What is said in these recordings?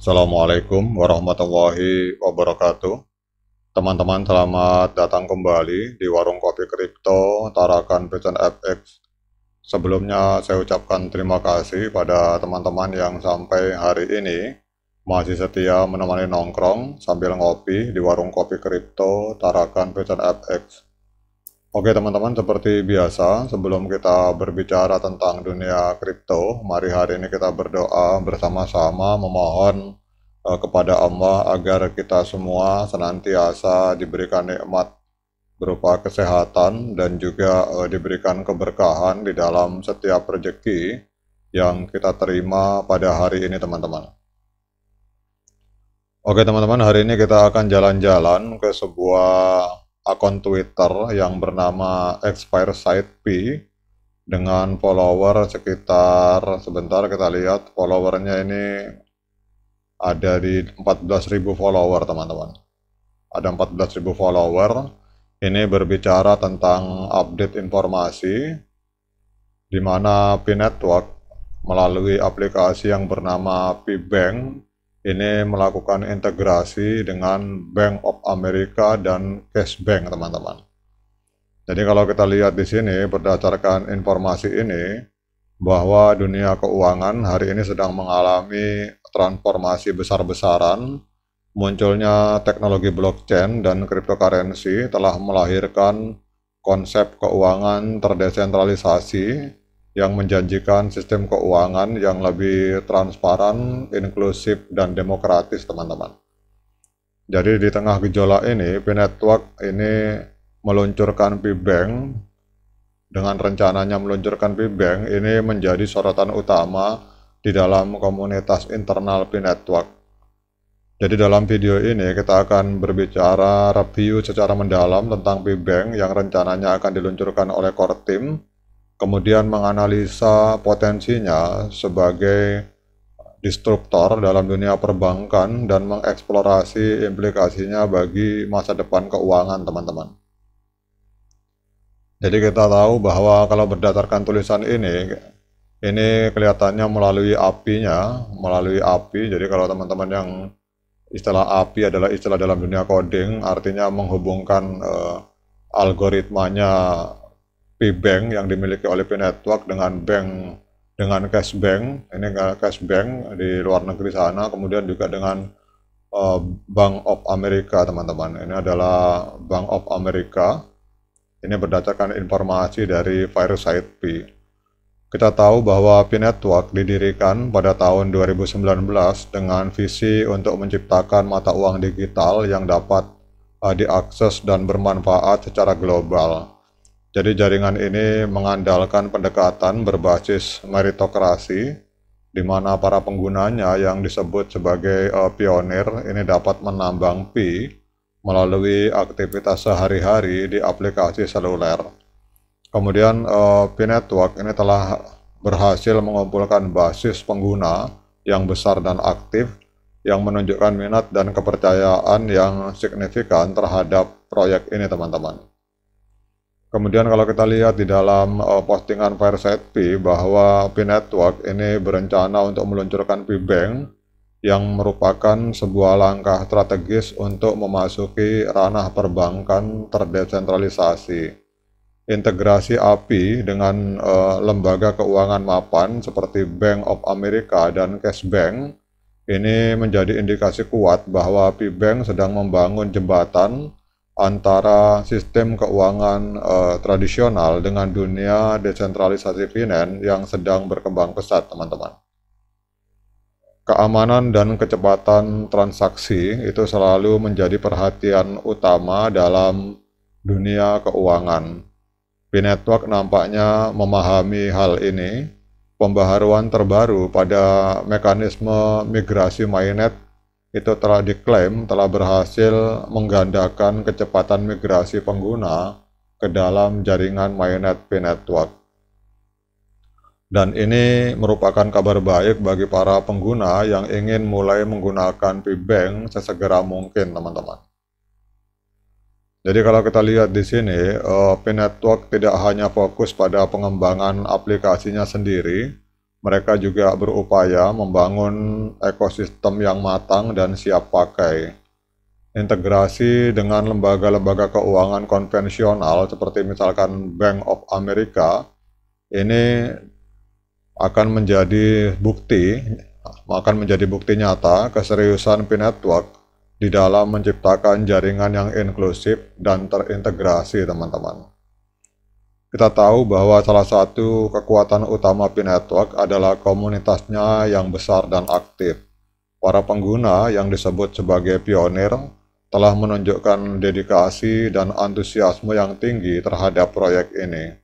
Assalamualaikum warahmatullahi wabarakatuh. Teman-teman selamat datang kembali di Warung Kopi Kripto Tarakan Pecen FX. Sebelumnya saya ucapkan terima kasih pada teman-teman yang sampai hari ini masih setia menemani nongkrong sambil ngopi di Warung Kopi Kripto Tarakan Pecen FX. Oke teman-teman, seperti biasa, sebelum kita berbicara tentang dunia kripto, mari hari ini kita berdoa bersama-sama memohon uh, kepada Allah agar kita semua senantiasa diberikan nikmat berupa kesehatan dan juga uh, diberikan keberkahan di dalam setiap rejeki yang kita terima pada hari ini teman-teman. Oke teman-teman, hari ini kita akan jalan-jalan ke sebuah akun Twitter yang bernama Expire Site P dengan follower sekitar sebentar kita lihat followernya ini ada di 14.000 follower teman-teman ada 14.000 follower ini berbicara tentang update informasi di mana P Network melalui aplikasi yang bernama P Bank ini melakukan integrasi dengan Bank of America dan Cash Bank teman-teman. Jadi kalau kita lihat di sini berdasarkan informasi ini bahwa dunia keuangan hari ini sedang mengalami transformasi besar-besaran munculnya teknologi blockchain dan cryptocurrency telah melahirkan konsep keuangan terdesentralisasi yang menjanjikan sistem keuangan yang lebih transparan, inklusif, dan demokratis, teman-teman. Jadi di tengah gejolak ini, P-Network ini meluncurkan P-Bank dengan rencananya meluncurkan P-Bank ini menjadi sorotan utama di dalam komunitas internal P-Network. Jadi dalam video ini kita akan berbicara review secara mendalam tentang P-Bank yang rencananya akan diluncurkan oleh core team kemudian menganalisa potensinya sebagai disruptor dalam dunia perbankan dan mengeksplorasi implikasinya bagi masa depan keuangan teman-teman. Jadi kita tahu bahwa kalau berdasarkan tulisan ini, ini kelihatannya melalui apinya, melalui api. Jadi kalau teman-teman yang istilah api adalah istilah dalam dunia coding, artinya menghubungkan uh, algoritmanya P-Bank yang dimiliki oleh P-Network dengan bank dengan cash bank, ini kan cash bank di luar negeri sana, kemudian juga dengan uh, Bank of America teman-teman. Ini adalah Bank of America. Ini berdasarkan informasi dari Fireside P. Kita tahu bahwa P Network didirikan pada tahun 2019 dengan visi untuk menciptakan mata uang digital yang dapat eh, diakses dan bermanfaat secara global. Jadi jaringan ini mengandalkan pendekatan berbasis meritokrasi, di mana para penggunanya yang disebut sebagai uh, pionir ini dapat menambang Pi melalui aktivitas sehari-hari di aplikasi seluler. Kemudian uh, eh, pi Network ini telah berhasil mengumpulkan basis pengguna yang besar dan aktif yang menunjukkan minat dan kepercayaan yang signifikan terhadap proyek ini teman-teman. Kemudian kalau kita lihat di dalam eh, postingan Fireside P bahwa P Network ini berencana untuk meluncurkan P Bank yang merupakan sebuah langkah strategis untuk memasuki ranah perbankan terdesentralisasi. Integrasi API dengan uh, lembaga keuangan mapan seperti Bank of America dan Cash Bank ini menjadi indikasi kuat bahwa P Bank sedang membangun jembatan antara sistem keuangan uh, tradisional dengan dunia desentralisasi finan yang sedang berkembang pesat, teman-teman. Keamanan dan kecepatan transaksi itu selalu menjadi perhatian utama dalam dunia keuangan. p nampaknya memahami hal ini. Pembaharuan terbaru pada mekanisme migrasi mainnet itu telah diklaim telah berhasil menggandakan kecepatan migrasi pengguna ke dalam jaringan Mainnet P Network. Dan ini merupakan kabar baik bagi para pengguna yang ingin mulai menggunakan P-Bank sesegera mungkin, teman-teman. Jadi kalau kita lihat di sini, eh, P Network tidak hanya fokus pada pengembangan aplikasinya sendiri, mereka juga berupaya membangun ekosistem yang matang dan siap pakai. Integrasi dengan lembaga-lembaga keuangan konvensional seperti misalkan Bank of America ini akan menjadi bukti akan menjadi bukti nyata keseriusan Pi network di dalam menciptakan jaringan yang inklusif dan terintegrasi teman-teman. Kita tahu bahwa salah satu kekuatan utama PIN network adalah komunitasnya yang besar dan aktif. Para pengguna yang disebut sebagai pionir telah menunjukkan dedikasi dan antusiasme yang tinggi terhadap proyek ini.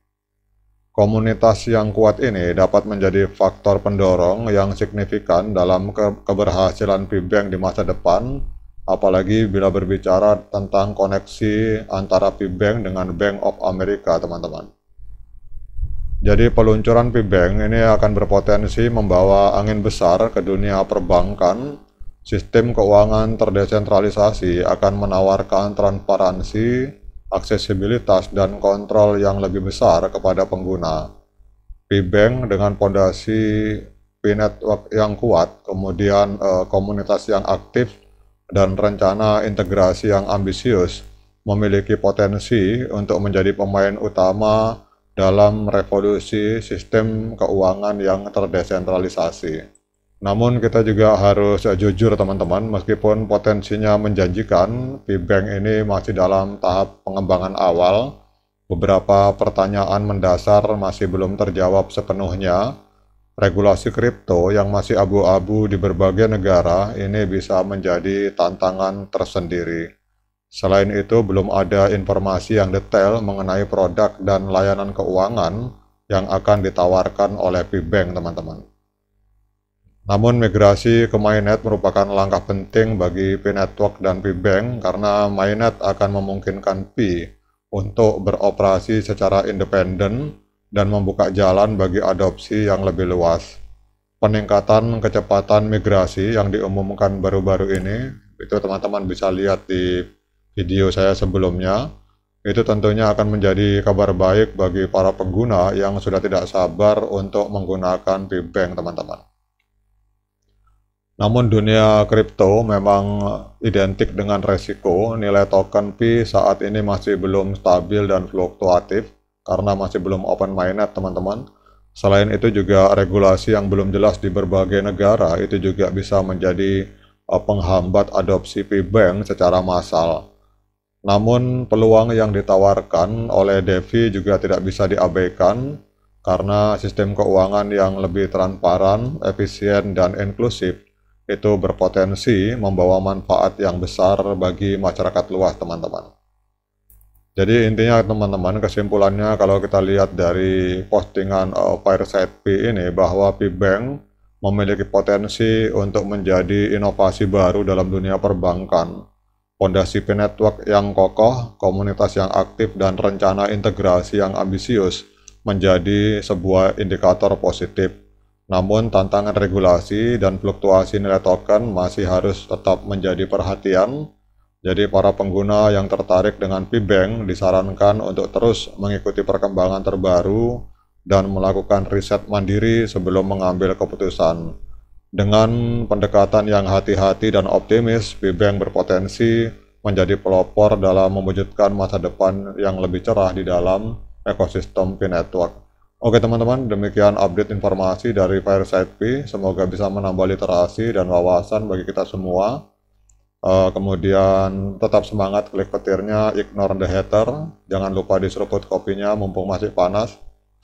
Komunitas yang kuat ini dapat menjadi faktor pendorong yang signifikan dalam ke keberhasilan PiBank di masa depan, apalagi bila berbicara tentang koneksi antara PiBank dengan Bank of America, teman-teman. Jadi peluncuran p ini akan berpotensi membawa angin besar ke dunia perbankan. Sistem keuangan terdesentralisasi akan menawarkan transparansi, aksesibilitas, dan kontrol yang lebih besar kepada pengguna. p dengan fondasi p e yang kuat, kemudian eh, komunitas yang aktif, dan rencana integrasi yang ambisius memiliki potensi untuk menjadi pemain utama dalam revolusi sistem keuangan yang terdesentralisasi. Namun kita juga harus jujur teman-teman, meskipun potensinya menjanjikan, P-Bank ini masih dalam tahap pengembangan awal. Beberapa pertanyaan mendasar masih belum terjawab sepenuhnya. Regulasi kripto yang masih abu-abu di berbagai negara ini bisa menjadi tantangan tersendiri. Selain itu, belum ada informasi yang detail mengenai produk dan layanan keuangan yang akan ditawarkan oleh Pibank, teman-teman. Namun migrasi ke Mainnet merupakan langkah penting bagi P-Network dan P-Bank karena Mainnet akan memungkinkan P untuk beroperasi secara independen dan membuka jalan bagi adopsi yang lebih luas. Peningkatan kecepatan migrasi yang diumumkan baru-baru ini, itu teman-teman bisa lihat di video saya sebelumnya, itu tentunya akan menjadi kabar baik bagi para pengguna yang sudah tidak sabar untuk menggunakan Bibank, teman-teman. Namun dunia kripto memang identik dengan resiko, nilai token P saat ini masih belum stabil dan fluktuatif karena masih belum open mainnet teman-teman. Selain itu juga regulasi yang belum jelas di berbagai negara itu juga bisa menjadi eh, penghambat adopsi P-Bank secara massal. Namun peluang yang ditawarkan oleh Devi juga tidak bisa diabaikan karena sistem keuangan yang lebih transparan, efisien, dan inklusif itu berpotensi membawa manfaat yang besar bagi masyarakat luas teman-teman. Jadi intinya teman-teman kesimpulannya kalau kita lihat dari postingan eh, Fireside P ini bahwa P-Bank memiliki potensi untuk menjadi inovasi baru dalam dunia perbankan Pondasi P Network yang kokoh, komunitas yang aktif, dan rencana integrasi yang ambisius menjadi sebuah indikator positif. Namun, tantangan regulasi dan fluktuasi nilai token masih harus tetap menjadi perhatian. Jadi, para pengguna yang tertarik dengan Pibank disarankan untuk terus mengikuti perkembangan terbaru dan melakukan riset mandiri sebelum mengambil keputusan. Dengan pendekatan yang hati-hati dan optimis, Bibeng berpotensi menjadi pelopor dalam mewujudkan masa depan yang lebih cerah di dalam ekosistem P-Network. Oke teman-teman, demikian update informasi dari Fireside P. Semoga bisa menambah literasi dan wawasan bagi kita semua. Uh, kemudian tetap semangat klik petirnya, ignore the hater. Jangan lupa diseruput kopinya mumpung masih panas.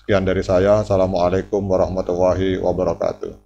Sekian dari saya. Assalamualaikum warahmatullahi wabarakatuh.